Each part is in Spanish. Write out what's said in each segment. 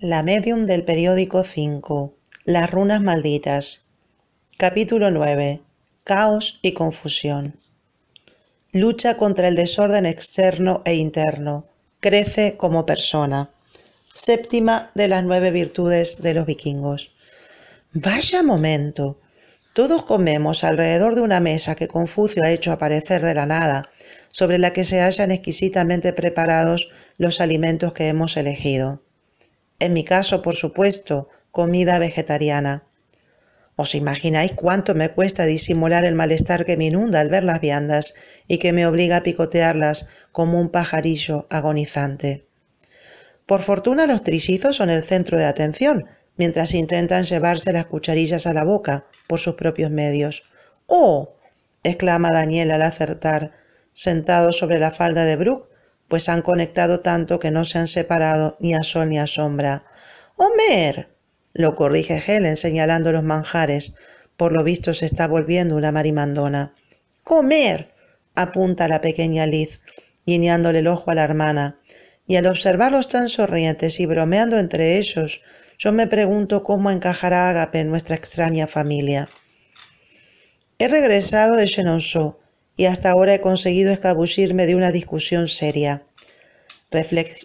La medium del periódico 5. Las runas malditas. Capítulo 9. Caos y confusión. Lucha contra el desorden externo e interno. Crece como persona. Séptima de las nueve virtudes de los vikingos. Vaya momento. Todos comemos alrededor de una mesa que Confucio ha hecho aparecer de la nada, sobre la que se hallan exquisitamente preparados los alimentos que hemos elegido. En mi caso, por supuesto, comida vegetariana. ¿Os imagináis cuánto me cuesta disimular el malestar que me inunda al ver las viandas y que me obliga a picotearlas como un pajarillo agonizante? Por fortuna los trisizos son el centro de atención, mientras intentan llevarse las cucharillas a la boca por sus propios medios. ¡Oh! exclama Daniel al acertar, sentado sobre la falda de Brooke pues han conectado tanto que no se han separado ni a sol ni a sombra. Homer, lo corrige Helen señalando los manjares. Por lo visto se está volviendo una marimandona. Comer, apunta la pequeña Liz, guiñándole el ojo a la hermana. Y al observarlos tan sonrientes y bromeando entre ellos, yo me pregunto cómo encajará Agape en nuestra extraña familia. He regresado de Chenonceau y hasta ahora he conseguido escabullirme de una discusión seria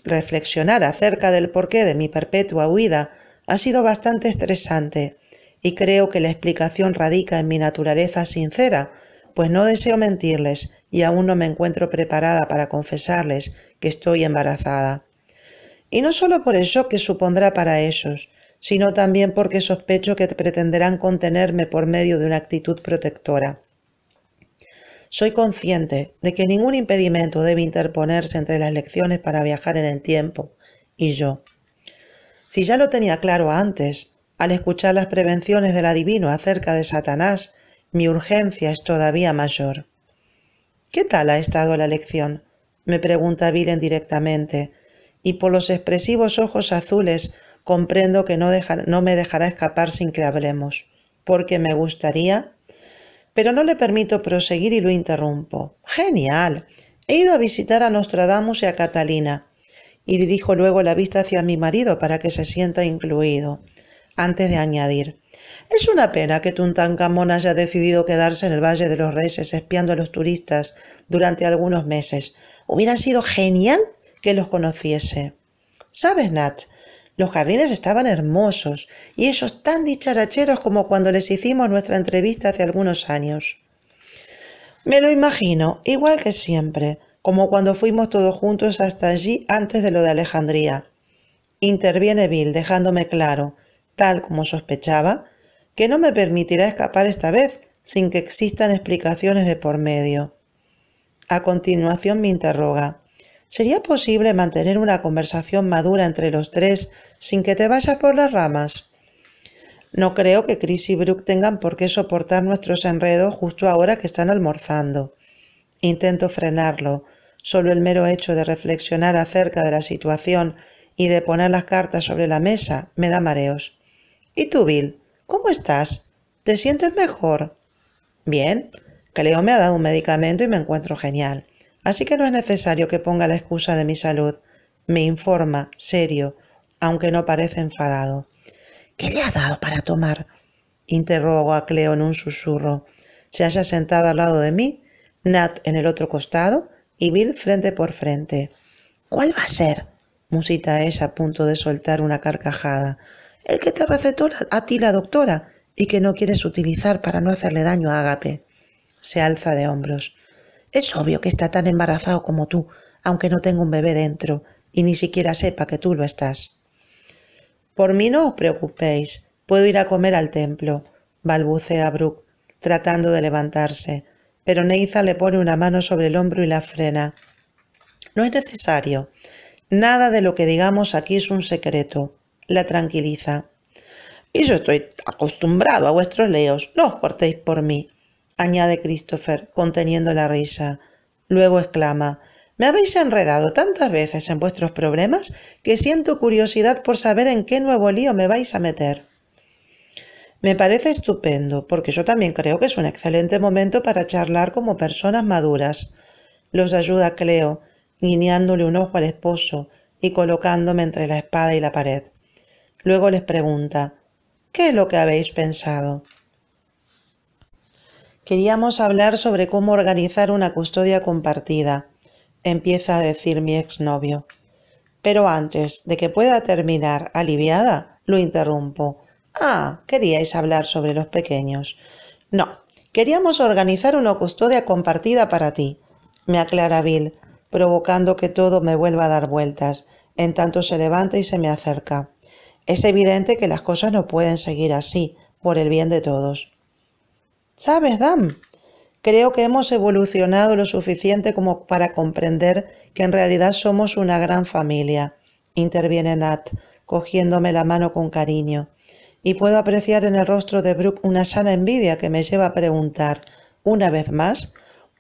reflexionar acerca del porqué de mi perpetua huida ha sido bastante estresante y creo que la explicación radica en mi naturaleza sincera, pues no deseo mentirles y aún no me encuentro preparada para confesarles que estoy embarazada. Y no solo por eso que supondrá para ellos, sino también porque sospecho que pretenderán contenerme por medio de una actitud protectora. Soy consciente de que ningún impedimento debe interponerse entre las lecciones para viajar en el tiempo y yo. Si ya lo tenía claro antes, al escuchar las prevenciones del adivino acerca de Satanás, mi urgencia es todavía mayor. ¿Qué tal ha estado la lección? me pregunta Vilen directamente, y por los expresivos ojos azules comprendo que no, no me dejará escapar sin que hablemos, porque me gustaría pero no le permito proseguir y lo interrumpo. Genial. He ido a visitar a Nostradamus y a Catalina, y dirijo luego la vista hacia mi marido para que se sienta incluido, antes de añadir. Es una pena que Tuntancamón haya decidido quedarse en el Valle de los Reyes espiando a los turistas durante algunos meses. Hubiera sido genial que los conociese. Sabes, Nat, los jardines estaban hermosos y ellos tan dicharacheros como cuando les hicimos nuestra entrevista hace algunos años. Me lo imagino, igual que siempre, como cuando fuimos todos juntos hasta allí antes de lo de Alejandría. Interviene Bill, dejándome claro, tal como sospechaba, que no me permitirá escapar esta vez sin que existan explicaciones de por medio. A continuación me interroga. ¿Sería posible mantener una conversación madura entre los tres sin que te vayas por las ramas? No creo que Chris y Brooke tengan por qué soportar nuestros enredos justo ahora que están almorzando. Intento frenarlo. Solo el mero hecho de reflexionar acerca de la situación y de poner las cartas sobre la mesa me da mareos. ¿Y tú, Bill? ¿Cómo estás? ¿Te sientes mejor? Bien. Cleo me ha dado un medicamento y me encuentro genial. Así que no es necesario que ponga la excusa de mi salud. Me informa, serio, aunque no parece enfadado. ¿Qué le ha dado para tomar? Interrogo a Cleo en un susurro. Se halla sentado al lado de mí, Nat en el otro costado y Bill frente por frente. ¿Cuál va a ser? musita ella a punto de soltar una carcajada. El que te recetó a ti la doctora y que no quieres utilizar para no hacerle daño a Agape. Se alza de hombros. Es obvio que está tan embarazado como tú, aunque no tengo un bebé dentro y ni siquiera sepa que tú lo estás. Por mí no os preocupéis, puedo ir a comer al templo, balbucea Brooke, tratando de levantarse, pero Neiza le pone una mano sobre el hombro y la frena. No es necesario. Nada de lo que digamos aquí es un secreto. La tranquiliza. Y yo estoy acostumbrado a vuestros leos. No os cortéis por mí añade Christopher, conteniendo la risa. Luego exclama Me habéis enredado tantas veces en vuestros problemas que siento curiosidad por saber en qué nuevo lío me vais a meter. Me parece estupendo, porque yo también creo que es un excelente momento para charlar como personas maduras. Los ayuda Cleo, guiñándole un ojo al esposo y colocándome entre la espada y la pared. Luego les pregunta, ¿qué es lo que habéis pensado? Queríamos hablar sobre cómo organizar una custodia compartida, empieza a decir mi exnovio. Pero antes de que pueda terminar aliviada, lo interrumpo. Ah, queríais hablar sobre los pequeños. No, queríamos organizar una custodia compartida para ti, me aclara Bill, provocando que todo me vuelva a dar vueltas, en tanto se levanta y se me acerca. Es evidente que las cosas no pueden seguir así, por el bien de todos. ¿Sabes, Dan? Creo que hemos evolucionado lo suficiente como para comprender que en realidad somos una gran familia, interviene Nat, cogiéndome la mano con cariño, y puedo apreciar en el rostro de Brooke una sana envidia que me lleva a preguntar, una vez más,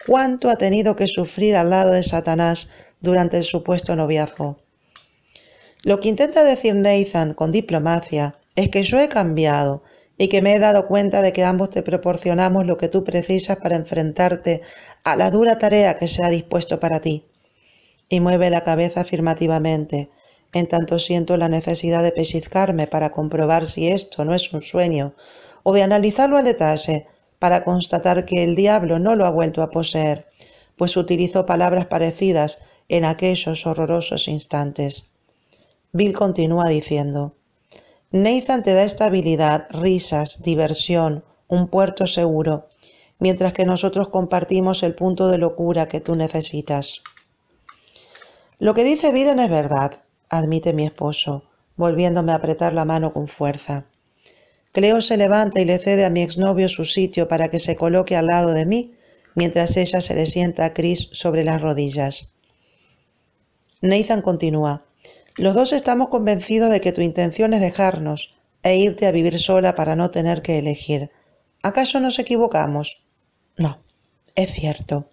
cuánto ha tenido que sufrir al lado de Satanás durante el supuesto noviazgo. Lo que intenta decir Nathan con diplomacia es que yo he cambiado y que me he dado cuenta de que ambos te proporcionamos lo que tú precisas para enfrentarte a la dura tarea que se ha dispuesto para ti. Y mueve la cabeza afirmativamente, en tanto siento la necesidad de pellizcarme para comprobar si esto no es un sueño, o de analizarlo al detalle para constatar que el diablo no lo ha vuelto a poseer, pues utilizó palabras parecidas en aquellos horrorosos instantes. Bill continúa diciendo, Nathan te da estabilidad, risas, diversión, un puerto seguro, mientras que nosotros compartimos el punto de locura que tú necesitas. Lo que dice Viren es verdad, admite mi esposo, volviéndome a apretar la mano con fuerza. Cleo se levanta y le cede a mi exnovio su sitio para que se coloque al lado de mí, mientras ella se le sienta a Chris sobre las rodillas. Nathan continúa. Los dos estamos convencidos de que tu intención es dejarnos e irte a vivir sola para no tener que elegir. ¿Acaso nos equivocamos? No, es cierto.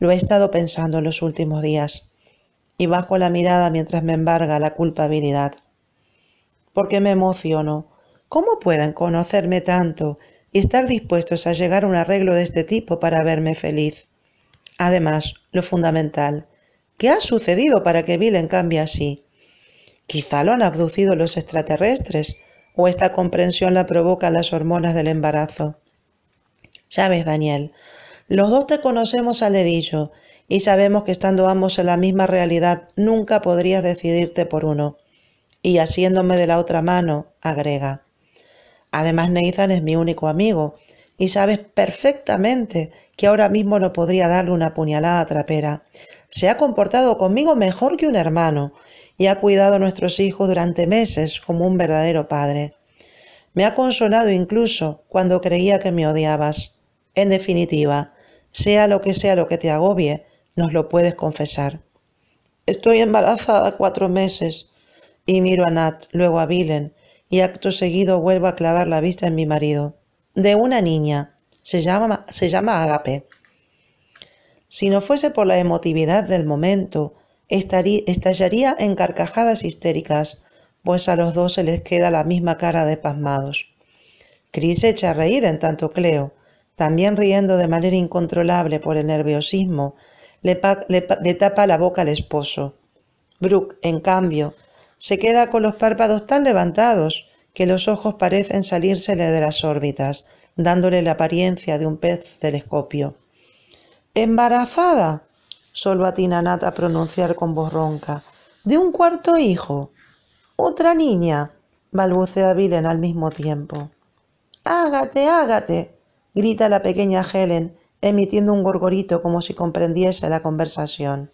Lo he estado pensando en los últimos días y bajo la mirada mientras me embarga la culpabilidad. Porque me emociono. ¿Cómo pueden conocerme tanto y estar dispuestos a llegar a un arreglo de este tipo para verme feliz? Además, lo fundamental, ¿qué ha sucedido para que Vilen cambie así? Quizá lo han abducido los extraterrestres o esta comprensión la provocan las hormonas del embarazo. Sabes, Daniel, los dos te conocemos al dedillo y sabemos que estando ambos en la misma realidad nunca podrías decidirte por uno. Y asiéndome de la otra mano, agrega. Además, Nathan es mi único amigo y sabes perfectamente que ahora mismo no podría darle una puñalada trapera, se ha comportado conmigo mejor que un hermano y ha cuidado a nuestros hijos durante meses como un verdadero padre. Me ha consolado incluso cuando creía que me odiabas. En definitiva, sea lo que sea lo que te agobie, nos lo puedes confesar. Estoy embarazada cuatro meses. Y miro a Nat, luego a Vilen, y acto seguido vuelvo a clavar la vista en mi marido. De una niña. Se llama, se llama Agape. Si no fuese por la emotividad del momento, estallaría en carcajadas histéricas, pues a los dos se les queda la misma cara de pasmados. Chris echa a reír en tanto Cleo, también riendo de manera incontrolable por el nerviosismo, le, tapa la boca al esposo. Brooke, en cambio, se queda con los párpados tan levantados que los ojos parecen salírsele de las órbitas, dándole la apariencia de un pez telescopio. ¿Embarazada? atina Nat a pronunciar con voz ronca. ¿De un cuarto hijo? ¿Otra niña? balbucea Vilen al mismo tiempo. hágate! hágate grita la pequeña Helen, emitiendo un gorgorito como si comprendiese la conversación.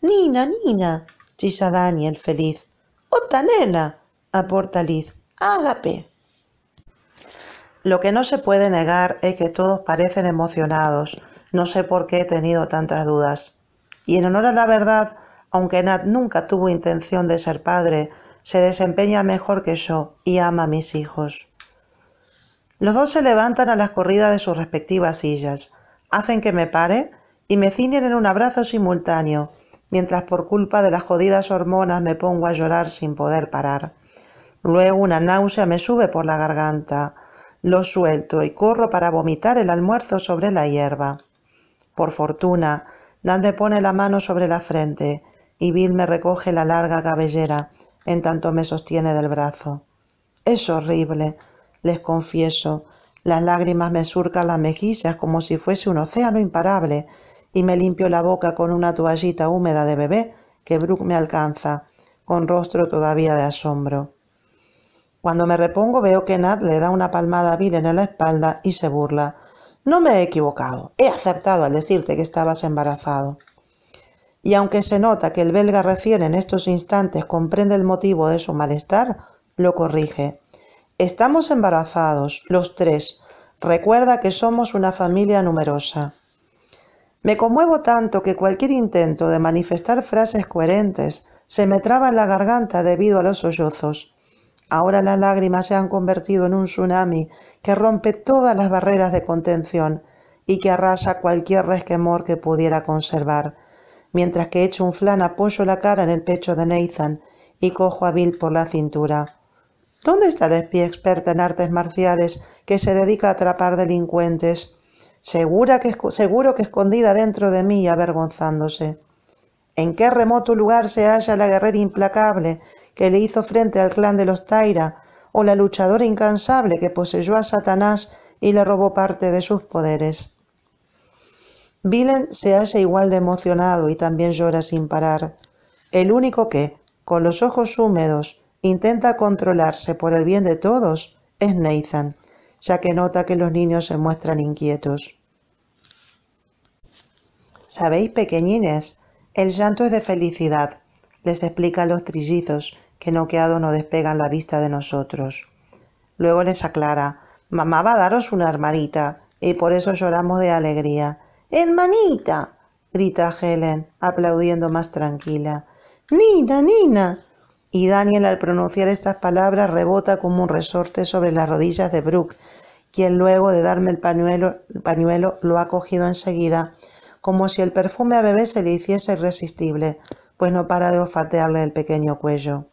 Nina, Nina, chisa Daniel feliz. Otra nena, aporta Liz. Ágape. Lo que no se puede negar es que todos parecen emocionados, no sé por qué he tenido tantas dudas. Y en honor a la verdad, aunque Nat nunca tuvo intención de ser padre, se desempeña mejor que yo y ama a mis hijos. Los dos se levantan a las corridas de sus respectivas sillas, hacen que me pare y me ciñen en un abrazo simultáneo, mientras por culpa de las jodidas hormonas me pongo a llorar sin poder parar. Luego una náusea me sube por la garganta. Lo suelto y corro para vomitar el almuerzo sobre la hierba. Por fortuna, Nat me pone la mano sobre la frente y Bill me recoge la larga cabellera en tanto me sostiene del brazo. Es horrible, les confieso. Las lágrimas me surcan las mejillas como si fuese un océano imparable y me limpio la boca con una toallita húmeda de bebé que Brooke me alcanza, con rostro todavía de asombro. Cuando me repongo veo que Nat le da una palmada a Bill en la espalda y se burla. No me he equivocado, he acertado al decirte que estabas embarazado. Y aunque se nota que el belga recién en estos instantes comprende el motivo de su malestar, lo corrige. Estamos embarazados, los tres. Recuerda que somos una familia numerosa. Me conmuevo tanto que cualquier intento de manifestar frases coherentes se me traba en la garganta debido a los sollozos. Ahora las lágrimas se han convertido en un tsunami que rompe todas las barreras de contención y que arrasa cualquier resquemor que pudiera conservar. Mientras que echo un flan, apoyo la cara en el pecho de Nathan y cojo a Bill por la cintura. ¿Dónde está la experta en artes marciales que se dedica a atrapar delincuentes? Segura que, seguro que escondida dentro de mí avergonzándose en qué remoto lugar se halla la guerrera implacable que le hizo frente al clan de los Taira, o la luchadora incansable que poseyó a Satanás y le robó parte de sus poderes. Vilen se halla igual de emocionado y también llora sin parar. El único que, con los ojos húmedos, intenta controlarse por el bien de todos es Nathan, ya que nota que los niños se muestran inquietos. ¿Sabéis, pequeñines? El llanto es de felicidad, les explica los trillizos que no noqueados no despegan la vista de nosotros. Luego les aclara, mamá va a daros una hermanita, y por eso lloramos de alegría. ¡Hermanita! grita Helen, aplaudiendo más tranquila. ¡Nina, Nina! Y Daniel al pronunciar estas palabras rebota como un resorte sobre las rodillas de Brooke, quien luego de darme el pañuelo, el pañuelo lo ha cogido enseguida como si el perfume a bebé se le hiciese irresistible, pues no para de olfatearle el pequeño cuello.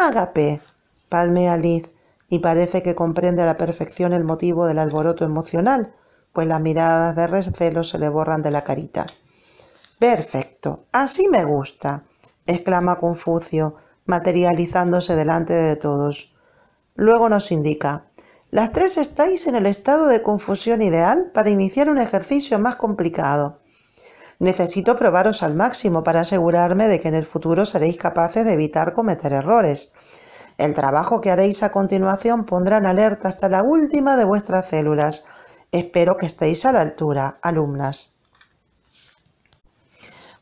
Ágape, ah, palmea Liz, y parece que comprende a la perfección el motivo del alboroto emocional, pues las miradas de recelo se le borran de la carita. Perfecto, así me gusta, exclama Confucio, materializándose delante de todos. Luego nos indica, las tres estáis en el estado de confusión ideal para iniciar un ejercicio más complicado. Necesito probaros al máximo para asegurarme de que en el futuro seréis capaces de evitar cometer errores. El trabajo que haréis a continuación pondrá en alerta hasta la última de vuestras células. Espero que estéis a la altura, alumnas.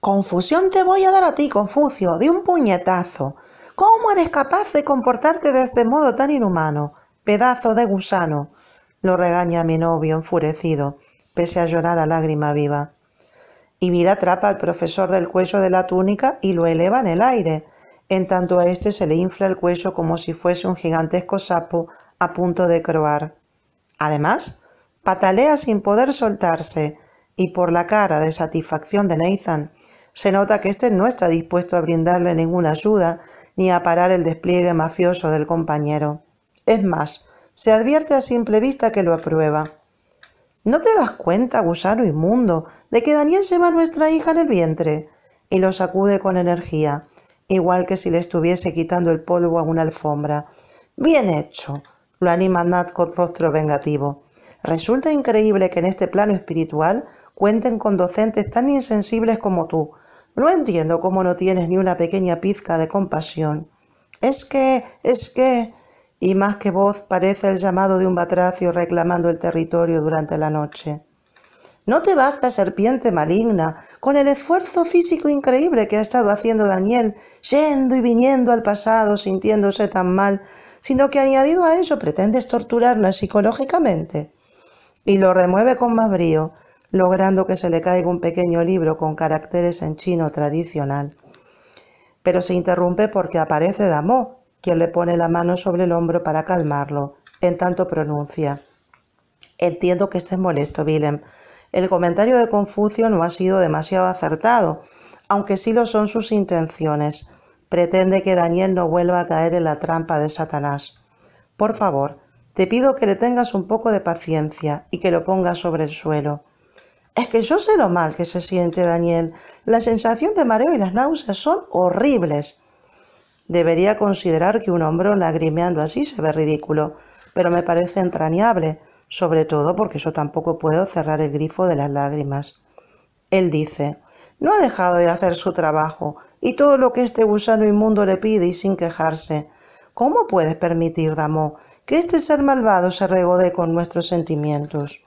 Confusión te voy a dar a ti, Confucio, de un puñetazo. ¿Cómo eres capaz de comportarte de este modo tan inhumano? Pedazo de gusano. Lo regaña mi novio enfurecido, pese a llorar a lágrima viva vida atrapa al profesor del cuello de la túnica y lo eleva en el aire, en tanto a este se le infla el cuello como si fuese un gigantesco sapo a punto de croar. Además, patalea sin poder soltarse, y por la cara de satisfacción de Nathan, se nota que éste no está dispuesto a brindarle ninguna ayuda ni a parar el despliegue mafioso del compañero. Es más, se advierte a simple vista que lo aprueba. ¿No te das cuenta, gusano inmundo, de que Daniel lleva a nuestra hija en el vientre? Y lo sacude con energía, igual que si le estuviese quitando el polvo a una alfombra. Bien hecho, lo anima Nat con rostro vengativo. Resulta increíble que en este plano espiritual cuenten con docentes tan insensibles como tú. No entiendo cómo no tienes ni una pequeña pizca de compasión. Es que, es que, y más que voz parece el llamado de un batracio reclamando el territorio durante la noche. No te basta, serpiente maligna, con el esfuerzo físico increíble que ha estado haciendo Daniel, yendo y viniendo al pasado, sintiéndose tan mal, sino que añadido a eso pretendes torturarla psicológicamente. Y lo remueve con más brío, logrando que se le caiga un pequeño libro con caracteres en chino tradicional. Pero se interrumpe porque aparece Damo, quien le pone la mano sobre el hombro para calmarlo, en tanto pronuncia. Entiendo que estés molesto, Willem. El comentario de Confucio no ha sido demasiado acertado, aunque sí lo son sus intenciones. Pretende que Daniel no vuelva a caer en la trampa de Satanás. Por favor, te pido que le tengas un poco de paciencia y que lo pongas sobre el suelo. Es que yo sé lo mal que se siente Daniel. La sensación de mareo y las náuseas son horribles. Debería considerar que un hombre lagrimeando así se ve ridículo, pero me parece entrañable, sobre todo porque yo tampoco puedo cerrar el grifo de las lágrimas. Él dice, no ha dejado de hacer su trabajo, y todo lo que este gusano inmundo le pide y sin quejarse. ¿Cómo puedes permitir, Damo, que este ser malvado se regode con nuestros sentimientos?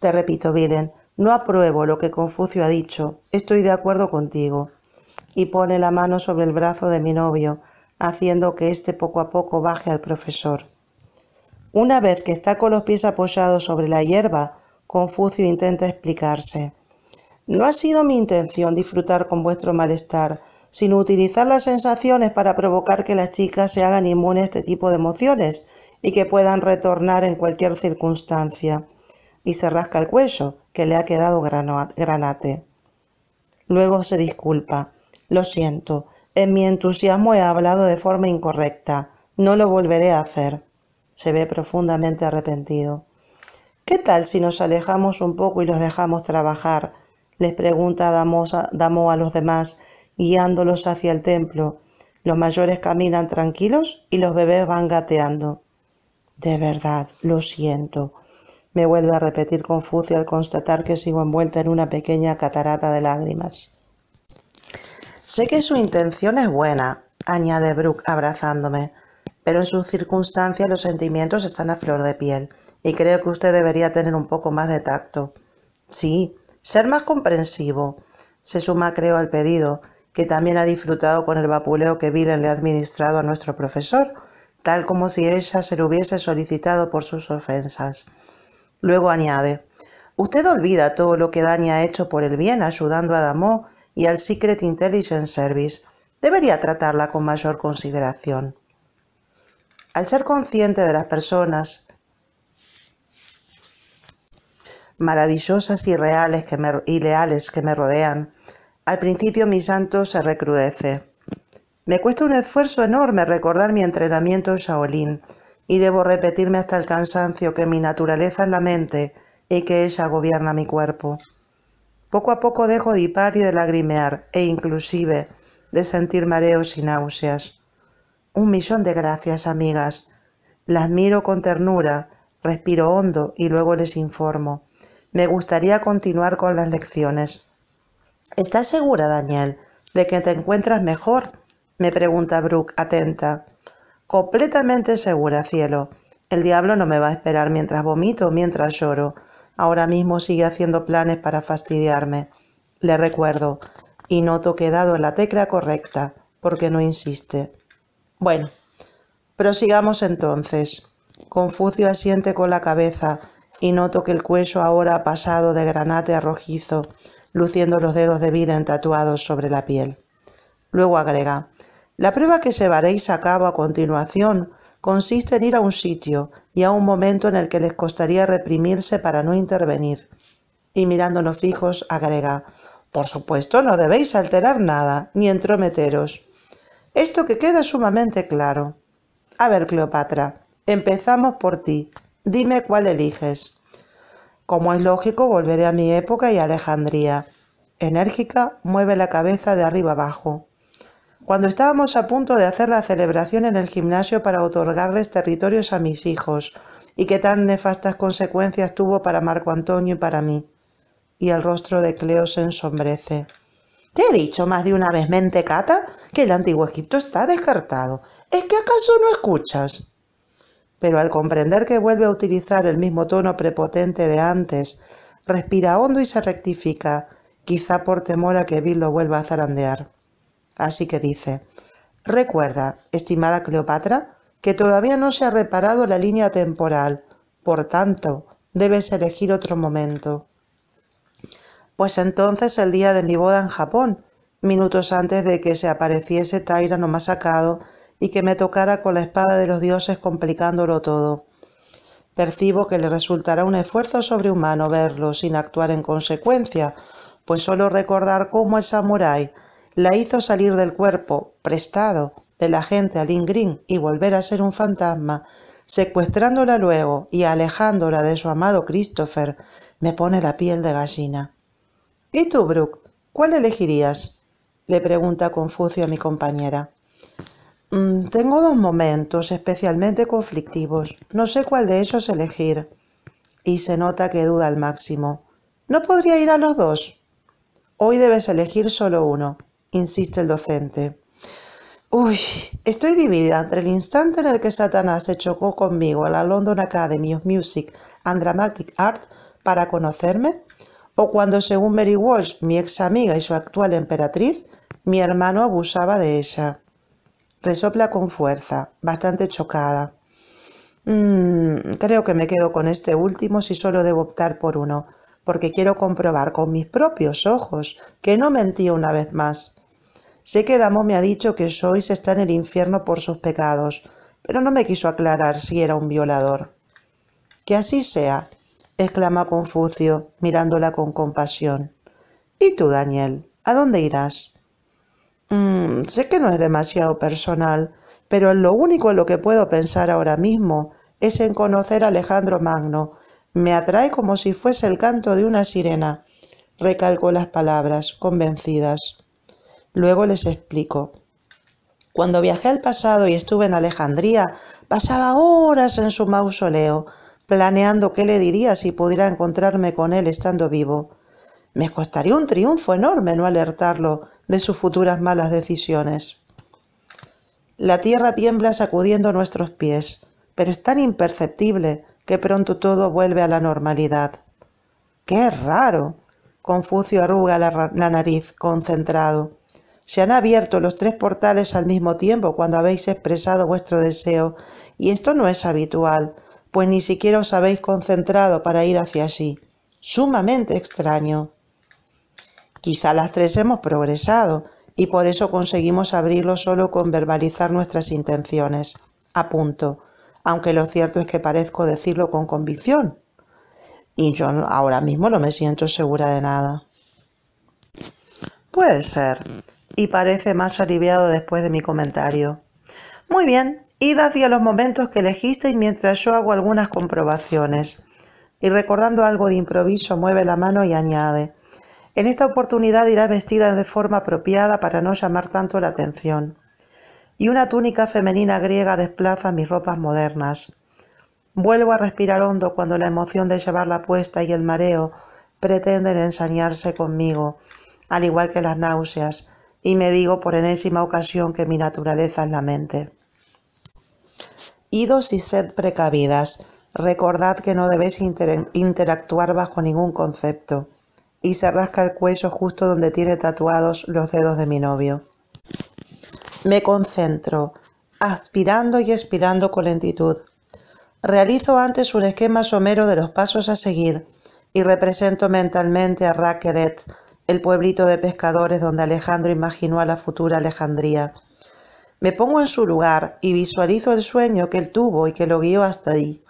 Te repito, Vilen, no apruebo lo que Confucio ha dicho, estoy de acuerdo contigo y pone la mano sobre el brazo de mi novio, haciendo que éste poco a poco baje al profesor. Una vez que está con los pies apoyados sobre la hierba, Confucio intenta explicarse. No ha sido mi intención disfrutar con vuestro malestar, sino utilizar las sensaciones para provocar que las chicas se hagan inmunes a este tipo de emociones y que puedan retornar en cualquier circunstancia. Y se rasca el cuello, que le ha quedado granate. Luego se disculpa. Lo siento, en mi entusiasmo he hablado de forma incorrecta. No lo volveré a hacer. Se ve profundamente arrepentido. ¿Qué tal si nos alejamos un poco y los dejamos trabajar? les pregunta Damo a los demás, guiándolos hacia el templo. Los mayores caminan tranquilos y los bebés van gateando. De verdad, lo siento. Me vuelve a repetir Confucio al constatar que sigo envuelta en una pequeña catarata de lágrimas. Sé que su intención es buena, añade Brooke abrazándome, pero en sus circunstancias los sentimientos están a flor de piel, y creo que usted debería tener un poco más de tacto. Sí, ser más comprensivo. Se suma, creo, al pedido, que también ha disfrutado con el vapuleo que Viren le ha administrado a nuestro profesor, tal como si ella se lo hubiese solicitado por sus ofensas. Luego añade, usted olvida todo lo que Dani ha hecho por el bien ayudando a Damo y al Secret Intelligence Service, debería tratarla con mayor consideración. Al ser consciente de las personas maravillosas y, reales leales que me rodean, al principio mi santo se recrudece. Me cuesta un esfuerzo enorme recordar mi entrenamiento en Shaolin y debo repetirme hasta el cansancio que mi naturaleza es la mente y que ella gobierna mi cuerpo. Poco a poco dejo de hipar y de lagrimear, e inclusive de sentir mareos y náuseas. Un millón de gracias, amigas. Las miro con ternura, respiro hondo y luego les informo. Me gustaría continuar con las lecciones. ¿Estás segura, Daniel, de que te encuentras mejor? me pregunta Brooke, atenta. Completamente segura, cielo. El diablo no me va a esperar mientras vomito, o mientras lloro, Ahora mismo sigue haciendo planes para fastidiarme. Le recuerdo y noto que he dado la tecla correcta, porque no insiste. Bueno, prosigamos entonces. Confucio asiente con la cabeza y noto que el cuello ahora ha pasado de granate a rojizo, luciendo los dedos de Viren tatuados sobre la piel. Luego agrega, la prueba que llevaréis a cabo a continuación consiste en ir a un sitio y a un momento en el que les costaría reprimirse para no intervenir. Y mirándonos fijos, agrega, por supuesto, no debéis alterar nada, ni entrometeros. Esto que queda sumamente claro. A ver, Cleopatra, empezamos por ti. Dime cuál eliges. Como es lógico, volveré a mi época y a Alejandría. Enérgica, mueve la cabeza de arriba abajo cuando estábamos a punto de hacer la celebración en el gimnasio para otorgarles territorios a mis hijos, y qué tan nefastas consecuencias tuvo para Marco Antonio y para mí. Y el rostro de Cleo se ensombrece. Te he dicho más de una vez, mentecata, que el antiguo Egipto está descartado. ¿Es que acaso no escuchas? Pero al comprender que vuelve a utilizar el mismo tono prepotente de antes, respira hondo y se rectifica, quizá por temor a que Bill lo vuelva a zarandear. Así que dice, recuerda, estimada Cleopatra, que todavía no se ha reparado la línea temporal, por tanto, debes elegir otro momento. Pues entonces el día de mi boda en Japón, minutos antes de que se apareciese Taira no masacado y que me tocara con la espada de los dioses complicándolo todo. Percibo que le resultará un esfuerzo sobrehumano verlo sin actuar en consecuencia, pues solo recordar cómo el samurái la hizo salir del cuerpo prestado de la gente Lynn Green y volver a ser un fantasma, secuestrándola luego y alejándola de su amado Christopher, me pone la piel de gallina. ¿Y tú, Brooke? ¿Cuál elegirías? le pregunta Confucio a mi compañera. Mm, tengo dos momentos especialmente conflictivos. No sé cuál de ellos elegir. Y se nota que duda al máximo. ¿No podría ir a los dos? Hoy debes elegir solo uno insiste el docente. Uy, estoy dividida entre el instante en el que Satanás se chocó conmigo a la London Academy of Music and Dramatic Art para conocerme, o cuando, según Mary Walsh, mi ex amiga y su actual emperatriz, mi hermano abusaba de ella. Resopla con fuerza, bastante chocada. Mm, creo que me quedo con este último si solo debo optar por uno, porque quiero comprobar con mis propios ojos que no mentía una vez más. Sé que Damo me ha dicho que Sois está en el infierno por sus pecados, pero no me quiso aclarar si era un violador. Que así sea, exclama Confucio, mirándola con compasión. ¿Y tú, Daniel? ¿A dónde irás? Mm, sé que no es demasiado personal, pero lo único en lo que puedo pensar ahora mismo es en conocer a Alejandro Magno. Me atrae como si fuese el canto de una sirena. Recalcó las palabras, convencidas. Luego les explico. Cuando viajé al pasado y estuve en Alejandría, pasaba horas en su mausoleo, planeando qué le diría si pudiera encontrarme con él estando vivo. Me costaría un triunfo enorme no alertarlo de sus futuras malas decisiones. La tierra tiembla sacudiendo nuestros pies, pero es tan imperceptible que pronto todo vuelve a la normalidad. ¡Qué raro! Confucio arruga la, la nariz, concentrado. Se han abierto los tres portales al mismo tiempo cuando habéis expresado vuestro deseo, y esto no es habitual, pues ni siquiera os habéis concentrado para ir hacia allí. Sumamente extraño. Quizá las tres hemos progresado, y por eso conseguimos abrirlo solo con verbalizar nuestras intenciones. A punto, aunque lo cierto es que parezco decirlo con convicción. Y yo ahora mismo no me siento segura de nada. Puede ser, y parece más aliviado después de mi comentario. Muy bien, id hacia los momentos que elegisteis mientras yo hago algunas comprobaciones. Y recordando algo de improviso, mueve la mano y añade. En esta oportunidad irás vestida de forma apropiada para no llamar tanto la atención. Y una túnica femenina griega desplaza mis ropas modernas. Vuelvo a respirar hondo cuando la emoción de llevar la puesta y el mareo pretenden ensañarse conmigo, al igual que las náuseas, y me digo por enésima ocasión que mi naturaleza es la mente. Idos y sed precavidas, recordad que no debéis interactuar bajo ningún concepto, y se rasca el cuello justo donde tiene tatuados los dedos de mi novio. Me concentro, aspirando y expirando con lentitud. Realizo antes un esquema somero de los pasos a seguir y represento mentalmente a Raquedet el pueblito de pescadores donde Alejandro imaginó a la futura Alejandría. Me pongo en su lugar y visualizo el sueño que él tuvo y que lo guió hasta allí,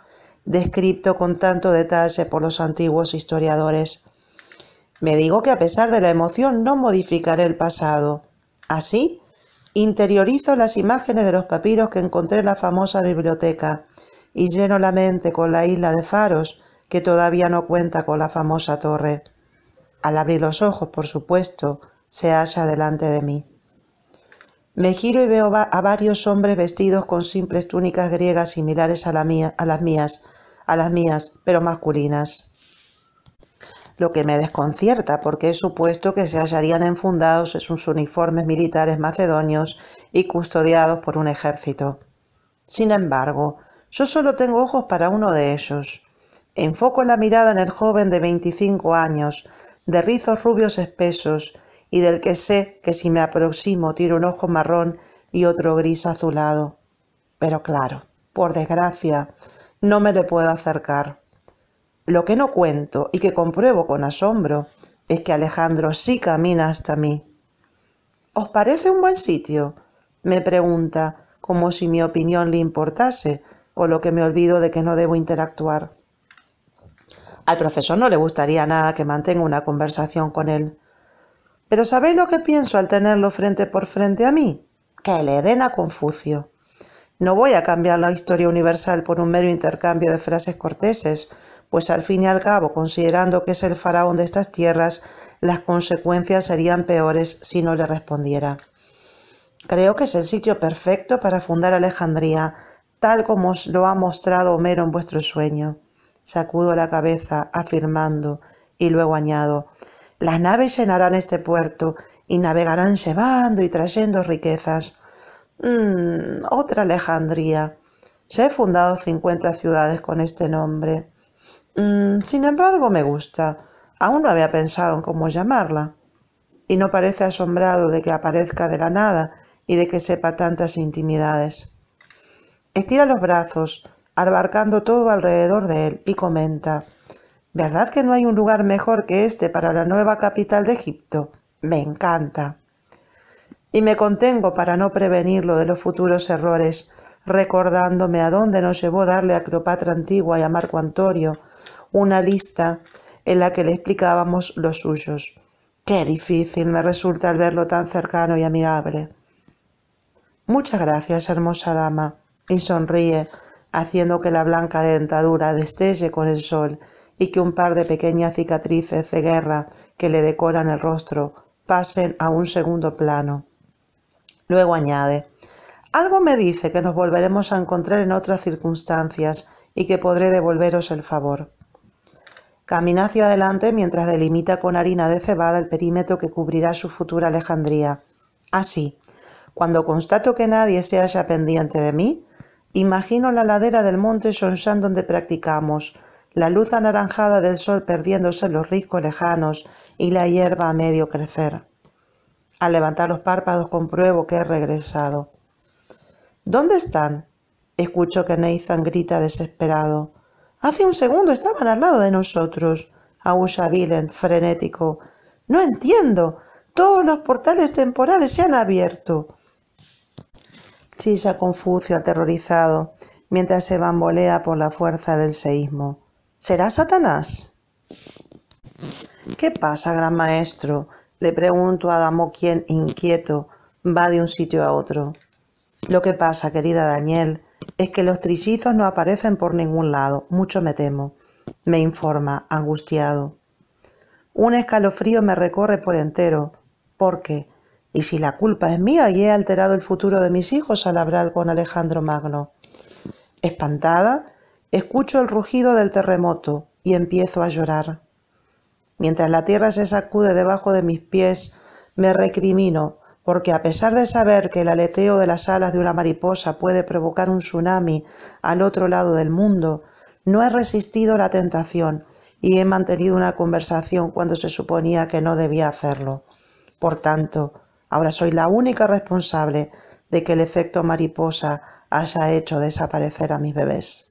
descrito con tanto detalle por los antiguos historiadores. Me digo que a pesar de la emoción no modificaré el pasado. Así, interiorizo las imágenes de los papiros que encontré en la famosa biblioteca y lleno la mente con la isla de Faros, que todavía no cuenta con la famosa torre. Al abrir los ojos, por supuesto, se halla delante de mí. Me giro y veo a varios hombres vestidos con simples túnicas griegas similares a, la mía, a las mías, a las mías, pero masculinas. Lo que me desconcierta, porque he supuesto que se hallarían enfundados en sus uniformes militares macedonios y custodiados por un ejército. Sin embargo, yo solo tengo ojos para uno de ellos. Enfoco la mirada en el joven de 25 años, de rizos rubios espesos, y del que sé que si me aproximo tiro un ojo marrón y otro gris azulado. Pero claro, por desgracia, no me le puedo acercar. Lo que no cuento y que compruebo con asombro es que Alejandro sí camina hasta mí. ¿Os parece un buen sitio? me pregunta, como si mi opinión le importase, o lo que me olvido de que no debo interactuar. Al profesor no le gustaría nada que mantenga una conversación con él. Pero ¿sabéis lo que pienso al tenerlo frente por frente a mí? Que le den a Confucio. No voy a cambiar la historia universal por un mero intercambio de frases corteses, pues al fin y al cabo, considerando que es el faraón de estas tierras, las consecuencias serían peores si no le respondiera. Creo que es el sitio perfecto para fundar Alejandría, tal como os lo ha mostrado Homero en vuestro sueño. Sacudo la cabeza, afirmando, y luego añado, las naves llenarán este puerto y navegarán llevando y trayendo riquezas. Mm, otra Alejandría. Se he fundado 50 ciudades con este nombre. Mm, sin embargo, me gusta. Aún no había pensado en cómo llamarla. Y no parece asombrado de que aparezca de la nada y de que sepa tantas intimidades. Estira los brazos, abarcando todo alrededor de él, y comenta, ¿verdad que no hay un lugar mejor que este para la nueva capital de Egipto? Me encanta. Y me contengo para no prevenirlo de los futuros errores, recordándome a dónde nos llevó darle a Cleopatra Antigua y a Marco Antonio una lista en la que le explicábamos los suyos. Qué difícil me resulta al verlo tan cercano y admirable. Muchas gracias, hermosa dama, y sonríe haciendo que la blanca dentadura destelle con el sol y que un par de pequeñas cicatrices de guerra que le decoran el rostro pasen a un segundo plano. Luego añade, algo me dice que nos volveremos a encontrar en otras circunstancias y que podré devolveros el favor. Camina hacia adelante mientras delimita con harina de cebada el perímetro que cubrirá su futura Alejandría. Así, cuando constato que nadie se halla pendiente de mí, Imagino la ladera del monte Shonshan donde practicamos, la luz anaranjada del sol perdiéndose en los riscos lejanos y la hierba a medio crecer. Al levantar los párpados compruebo que he regresado. ¿Dónde están? Escucho que Nathan grita desesperado. Hace un segundo estaban al lado de nosotros, aúlla Vilen, frenético. No entiendo. Todos los portales temporales se han abierto. Chisa Confucio aterrorizado mientras se bambolea por la fuerza del seísmo. ¿Será Satanás? ¿Qué pasa, gran maestro? Le pregunto a Damo quien, inquieto, va de un sitio a otro. Lo que pasa, querida Daniel, es que los trillizos no aparecen por ningún lado, mucho me temo, me informa, angustiado. Un escalofrío me recorre por entero, porque, y si la culpa es mía y he alterado el futuro de mis hijos al hablar con Alejandro Magno. Espantada, escucho el rugido del terremoto y empiezo a llorar. Mientras la tierra se sacude debajo de mis pies, me recrimino, porque a pesar de saber que el aleteo de las alas de una mariposa puede provocar un tsunami al otro lado del mundo, no he resistido la tentación y he mantenido una conversación cuando se suponía que no debía hacerlo. Por tanto, Ahora soy la única responsable de que el efecto mariposa haya hecho desaparecer a mis bebés.